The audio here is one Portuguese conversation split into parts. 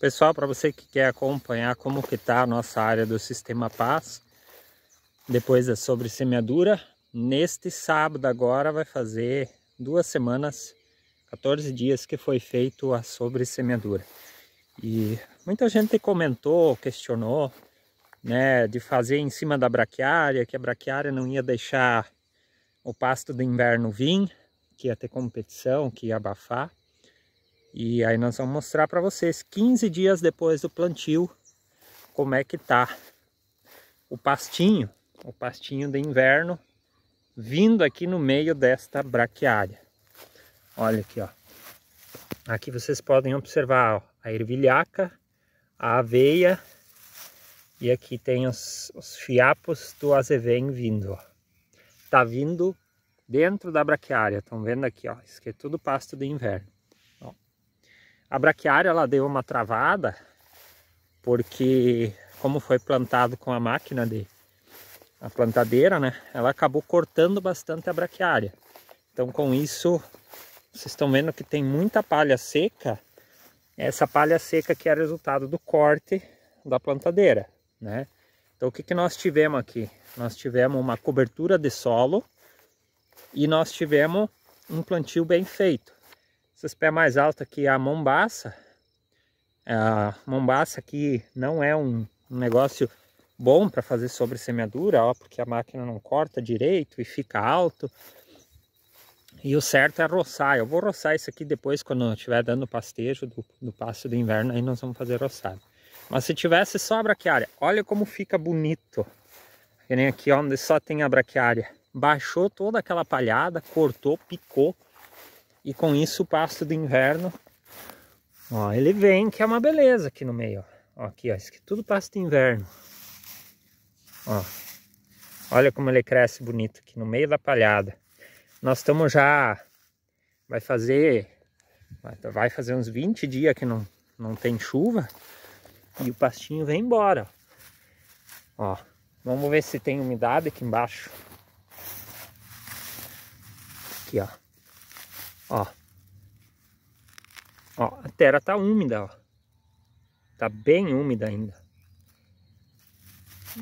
Pessoal, para você que quer acompanhar como que está a nossa área do Sistema Paz, depois da é sobressemeadura, neste sábado agora vai fazer duas semanas, 14 dias que foi feito a sobressemeadura. E muita gente comentou, questionou, né, de fazer em cima da braquiária, que a braquiária não ia deixar o pasto do inverno vir, que ia ter competição, que ia abafar. E aí nós vamos mostrar para vocês 15 dias depois do plantio como é que tá o pastinho, o pastinho de inverno vindo aqui no meio desta braquiária. Olha aqui, ó. Aqui vocês podem observar ó, a ervilhaca, a aveia e aqui tem os, os fiapos do azevém vindo, ó. Tá vindo dentro da braquiária, estão vendo aqui, ó. Isso aqui é tudo pasto de inverno. A braquiária ela deu uma travada, porque como foi plantado com a máquina de a plantadeira, né? Ela acabou cortando bastante a braquiária. Então com isso, vocês estão vendo que tem muita palha seca. Essa palha seca que é resultado do corte da plantadeira, né? Então o que, que nós tivemos aqui? Nós tivemos uma cobertura de solo e nós tivemos um plantio bem feito. Esses pés mais altos aqui é a Mombaça. A Mombaça aqui não é um, negócio bom para fazer sobre semeadura, ó, porque a máquina não corta direito e fica alto. E o certo é roçar. Eu vou roçar isso aqui depois, quando estiver dando pastejo do, do do inverno, aí nós vamos fazer roçado. Mas se tivesse só a braquiária, olha como fica bonito. Que nem aqui, ó, onde só tem a braquiária. Baixou toda aquela palhada, cortou, picou. E com isso o pasto do inverno, ó, ele vem que é uma beleza aqui no meio. Ó, aqui, ó, isso aqui é tudo pasto de inverno. Ó, olha como ele cresce bonito aqui no meio da palhada. Nós estamos já, vai fazer, vai fazer uns 20 dias que não, não tem chuva. E o pastinho vem embora, ó. Vamos ver se tem umidade aqui embaixo. Aqui, ó. Ó. Ó, a terra tá úmida, ó. Tá bem úmida ainda.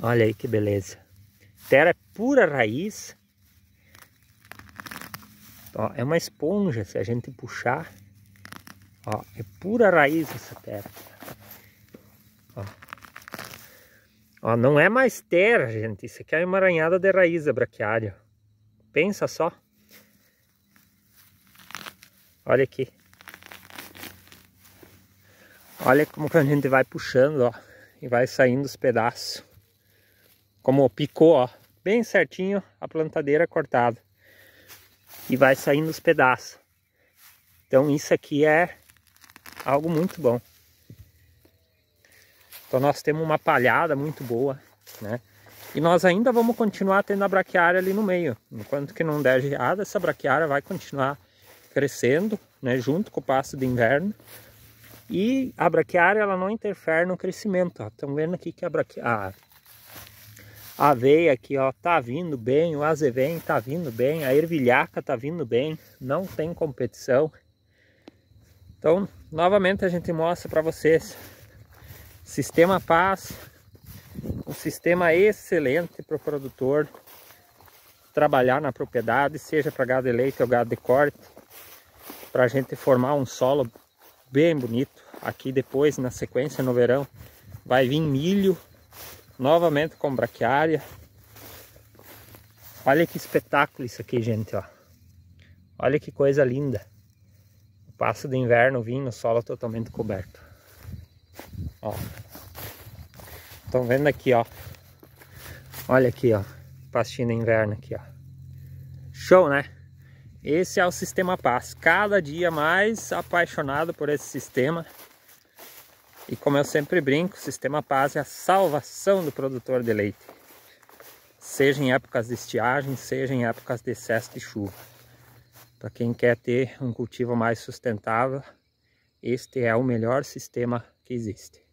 Olha aí que beleza. Terra é pura raiz. Ó, é uma esponja, se a gente puxar. Ó, é pura raiz essa terra. Ó. Ó, não é mais terra, gente. Isso aqui é uma emaranhada de raiz a é braquiária. Pensa só. Olha aqui. Olha como que a gente vai puxando, ó. E vai saindo os pedaços. Como picou, ó. Bem certinho a plantadeira cortada. E vai saindo os pedaços. Então isso aqui é algo muito bom. Então nós temos uma palhada muito boa, né? E nós ainda vamos continuar tendo a braquiária ali no meio. Enquanto que não der geada, essa braquiária vai continuar crescendo, né, junto com o pasto de inverno. E a braquiária ela não interfere no crescimento. Estão vendo aqui que a, braquiária, a aveia aqui ó, tá vindo bem, o azevém tá vindo bem, a ervilhaca tá vindo bem, não tem competição. Então, novamente a gente mostra para vocês sistema paz, um sistema excelente para o produtor trabalhar na propriedade, seja para gado de leite ou gado de corte, para a gente formar um solo bem bonito. Aqui depois, na sequência, no verão, vai vir milho, novamente com braquiária. Olha que espetáculo isso aqui, gente, ó. Olha que coisa linda. O passo do inverno vindo o solo totalmente coberto. Ó. Estão vendo aqui, ó. Olha aqui, ó pastina tá inverno aqui, ó. Show, né? Esse é o sistema Paz. Cada dia mais apaixonado por esse sistema. E como eu sempre brinco, o sistema Paz é a salvação do produtor de leite. Seja em épocas de estiagem, seja em épocas de excesso de chuva. Para quem quer ter um cultivo mais sustentável, este é o melhor sistema que existe.